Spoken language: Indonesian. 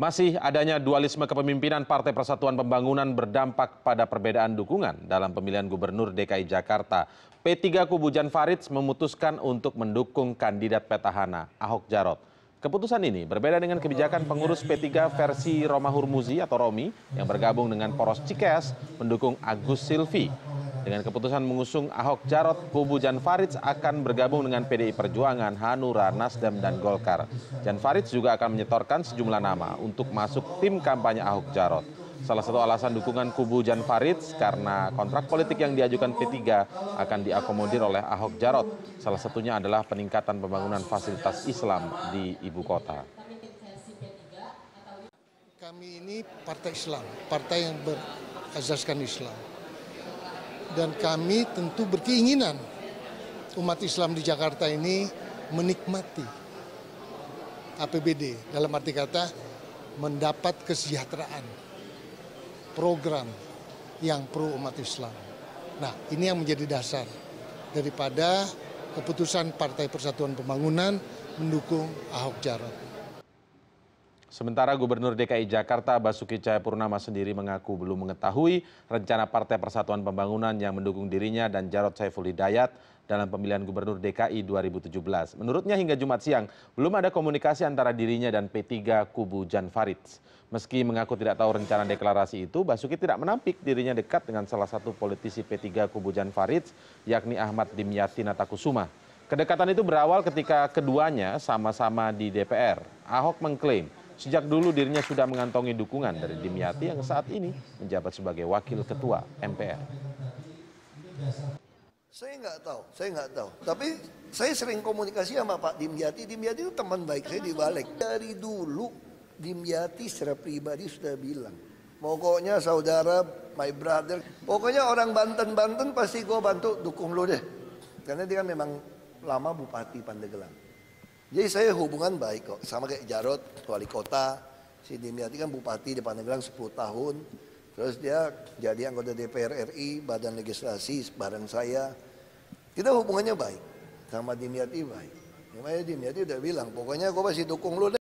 masih adanya dualisme kepemimpinan partai persatuan pembangunan berdampak pada perbedaan dukungan dalam pemilihan gubernur dki jakarta p tiga kubu jan faridz memutuskan untuk mendukung kandidat petahana ahok jarot keputusan ini berbeda dengan kebijakan pengurus p tiga versi romahur muzi atau romi yang bergabung dengan poros cikeas mendukung agus silvi dengan keputusan mengusung ahok jarot kubu jan faridz akan bergabung dengan pdi perjuangan hanura nasdem dan golkar jan faridz juga akan menyetorkan sejumlah nama untuk masuk tim kampanye ahok jarot Salah satu alasan dukungan kubu Jan Faridz karena kontrak politik yang diajukan P3 akan diakomodir oleh Ahok Jarot. Salah satunya adalah peningkatan pembangunan fasilitas Islam di ibu kota. Kami ini partai Islam, partai yang berazaskan Islam dan kami tentu berkeinginan umat Islam di Jakarta ini menikmati APBD dalam arti kata mendapat kesejahteraan program yang pro umat Islam. Nah, ini yang menjadi dasar daripada keputusan Partai Persatuan Pembangunan mendukung Ahok Jarot. Sementara Gubernur DKI Jakarta Basuki Cahayapurnama sendiri mengaku belum mengetahui rencana Partai Persatuan Pembangunan yang mendukung dirinya dan Jarod Saiful Hidayat dalam pemilihan Gubernur DKI 2017. Menurutnya hingga Jumat siang belum ada komunikasi antara dirinya dan P3 Kubu Jan Faridz. Meski mengaku tidak tahu rencana deklarasi itu, Basuki tidak menampik dirinya dekat dengan salah satu politisi P3 Kubu Jan Faridz, yakni Ahmad Dimyati Natakusuma. Kedekatan itu berawal ketika keduanya sama-sama di DPR. Ahok mengklaim Sejak dulu dirinya sudah mengantongi dukungan dari Dimyati yang saat ini menjabat sebagai wakil ketua MPR. Saya nggak tahu, saya nggak tahu. Tapi saya sering komunikasi sama Pak Dimyati. Dimyati itu teman baik saya di balik. Dari dulu Dimyati secara pribadi sudah bilang, pokoknya saudara, my brother, pokoknya orang Banten-Banten pasti gue bantu dukung lu deh. Karena dia kan memang lama Bupati Pandeglang. Jadi saya hubungan baik kok, sama kayak Jarot, wali kota, si Dimyati kan bupati di Pandeglang 10 tahun, terus dia jadi anggota DPR RI, badan legislasi bareng saya. Kita hubungannya baik, sama Dimyati baik. Makanya Dimyati udah bilang, pokoknya gue masih dukung lu deh.